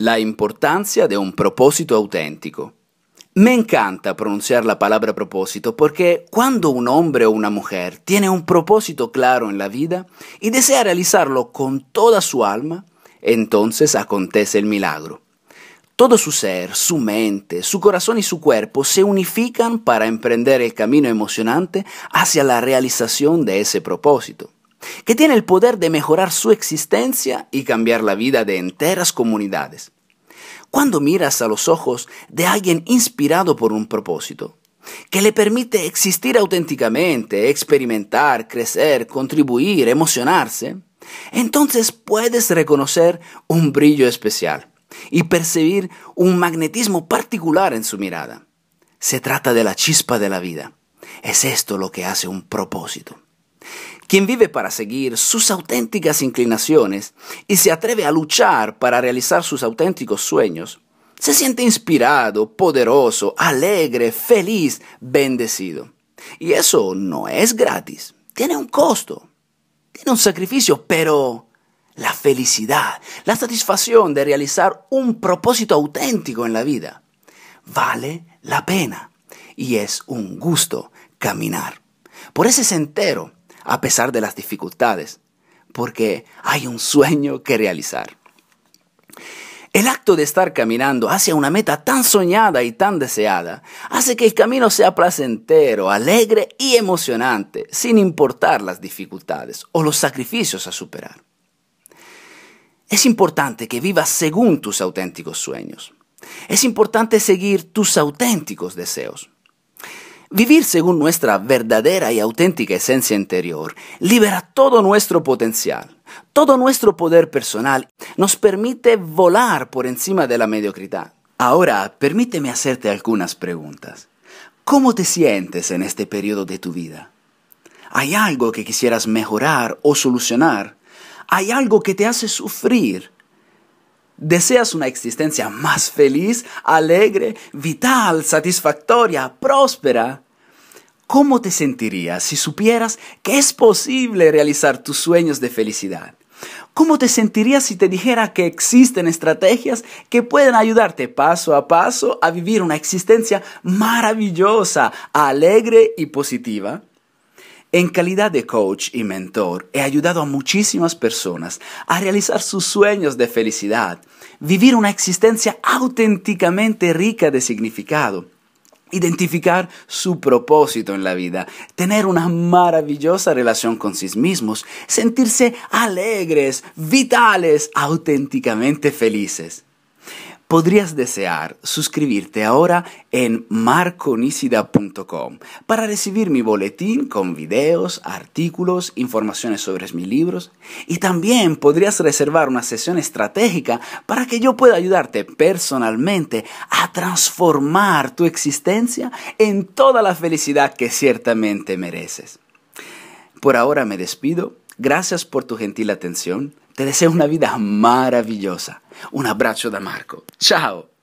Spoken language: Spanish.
La importancia de un propósito auténtico. Me encanta pronunciar la palabra propósito porque cuando un hombre o una mujer tiene un propósito claro en la vida y desea realizarlo con toda su alma, entonces acontece el milagro. Todo su ser, su mente, su corazón y su cuerpo se unifican para emprender el camino emocionante hacia la realización de ese propósito que tiene el poder de mejorar su existencia y cambiar la vida de enteras comunidades. Cuando miras a los ojos de alguien inspirado por un propósito, que le permite existir auténticamente, experimentar, crecer, contribuir, emocionarse, entonces puedes reconocer un brillo especial y percibir un magnetismo particular en su mirada. Se trata de la chispa de la vida. Es esto lo que hace un propósito quien vive para seguir sus auténticas inclinaciones y se atreve a luchar para realizar sus auténticos sueños, se siente inspirado, poderoso, alegre, feliz, bendecido. Y eso no es gratis, tiene un costo, tiene un sacrificio, pero la felicidad, la satisfacción de realizar un propósito auténtico en la vida, vale la pena y es un gusto caminar por ese sendero a pesar de las dificultades, porque hay un sueño que realizar. El acto de estar caminando hacia una meta tan soñada y tan deseada hace que el camino sea placentero, alegre y emocionante, sin importar las dificultades o los sacrificios a superar. Es importante que vivas según tus auténticos sueños. Es importante seguir tus auténticos deseos. Vivir según nuestra verdadera y auténtica esencia interior libera todo nuestro potencial, todo nuestro poder personal, nos permite volar por encima de la mediocridad. Ahora, permíteme hacerte algunas preguntas. ¿Cómo te sientes en este periodo de tu vida? ¿Hay algo que quisieras mejorar o solucionar? ¿Hay algo que te hace sufrir? Deseas una existencia más feliz, alegre, vital, satisfactoria, próspera. ¿Cómo te sentirías si supieras que es posible realizar tus sueños de felicidad? ¿Cómo te sentirías si te dijera que existen estrategias que pueden ayudarte paso a paso a vivir una existencia maravillosa, alegre y positiva? En calidad de coach y mentor, he ayudado a muchísimas personas a realizar sus sueños de felicidad, vivir una existencia auténticamente rica de significado identificar su propósito en la vida, tener una maravillosa relación con sí mismos, sentirse alegres, vitales, auténticamente felices podrías desear suscribirte ahora en marconicida.com para recibir mi boletín con videos, artículos, informaciones sobre mis libros y también podrías reservar una sesión estratégica para que yo pueda ayudarte personalmente a transformar tu existencia en toda la felicidad que ciertamente mereces. Por ahora me despido Gracias por tu gentil atención. Te deseo una vida maravillosa. Un abrazo de Marco. Chao.